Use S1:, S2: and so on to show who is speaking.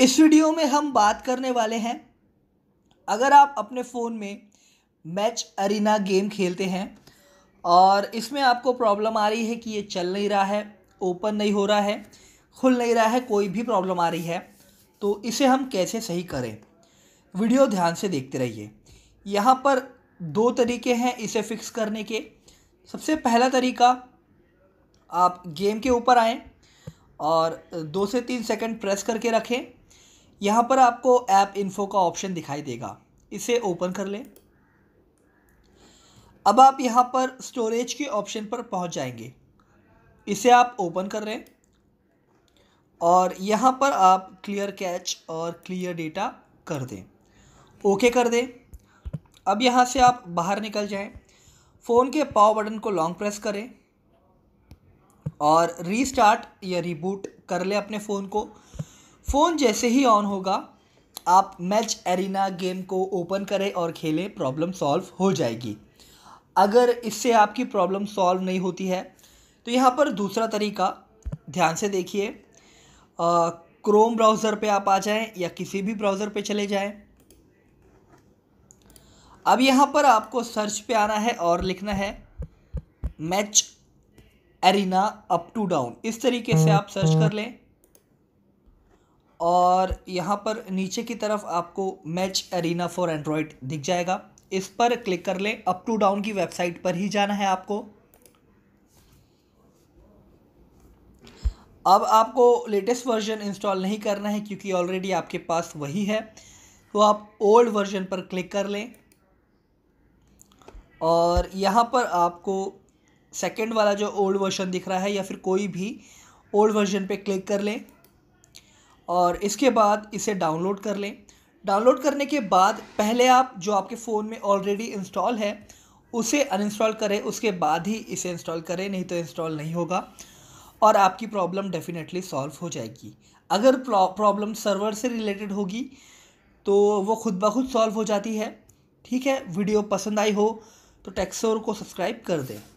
S1: इस वीडियो में हम बात करने वाले हैं अगर आप अपने फ़ोन में मैच अरीना गेम खेलते हैं और इसमें आपको प्रॉब्लम आ रही है कि ये चल नहीं रहा है ओपन नहीं हो रहा है खुल नहीं रहा है कोई भी प्रॉब्लम आ रही है तो इसे हम कैसे सही करें वीडियो ध्यान से देखते रहिए यहाँ पर दो तरीके हैं इसे फिक्स करने के सबसे पहला तरीका आप गेम के ऊपर आएँ और दो से तीन सेकंड प्रेस करके रखें यहाँ पर आपको ऐप इन्फो का ऑप्शन दिखाई देगा इसे ओपन कर लें अब आप यहाँ पर स्टोरेज के ऑप्शन पर पहुँच जाएंगे इसे आप ओपन कर लें और यहाँ पर आप क्लियर कैच और क्लियर डेटा कर दें ओके कर दें अब यहाँ से आप बाहर निकल जाएं फ़ोन के पावर बटन को लॉन्ग प्रेस करें और रीस्टार्ट या रिबूट कर लें अपने फ़ोन को फ़ोन जैसे ही ऑन होगा आप मैच एरिना गेम को ओपन करें और खेलें प्रॉब्लम सॉल्व हो जाएगी अगर इससे आपकी प्रॉब्लम सॉल्व नहीं होती है तो यहाँ पर दूसरा तरीका ध्यान से देखिए क्रोम ब्राउज़र पे आप आ जाएं या किसी भी ब्राउज़र पे चले जाएं अब यहाँ पर आपको सर्च पे आना है और लिखना है Match Arena Uptodown इस तरीके से आप सर्च कर लें और यहाँ पर नीचे की तरफ आपको मैच एरिना फॉर एंड्रॉयड दिख जाएगा इस पर क्लिक कर लें अप टू डाउन की वेबसाइट पर ही जाना है आपको अब आपको लेटेस्ट वर्जन इंस्टॉल नहीं करना है क्योंकि ऑलरेडी आपके पास वही है तो आप ओल्ड वर्जन पर क्लिक कर लें और यहाँ पर आपको सेकेंड वाला जो ओल्ड वर्जन दिख रहा है या फिर कोई भी ओल्ड वर्जन पे क्लिक कर लें और इसके बाद इसे डाउनलोड कर लें डाउनलोड करने के बाद पहले आप जो आपके फ़ोन में ऑलरेडी इंस्टॉल है उसे अनइंस्टॉल करें उसके बाद ही इसे इंस्टॉल करें नहीं तो इंस्टॉल नहीं होगा और आपकी प्रॉब्लम डेफिनेटली सॉल्व हो जाएगी अगर प्रॉब्लम सर्वर से रिलेटेड होगी तो वो खुद ब खुद सॉल्व हो जाती है ठीक है वीडियो पसंद आई हो तो टेक्सोर को सब्सक्राइब कर दें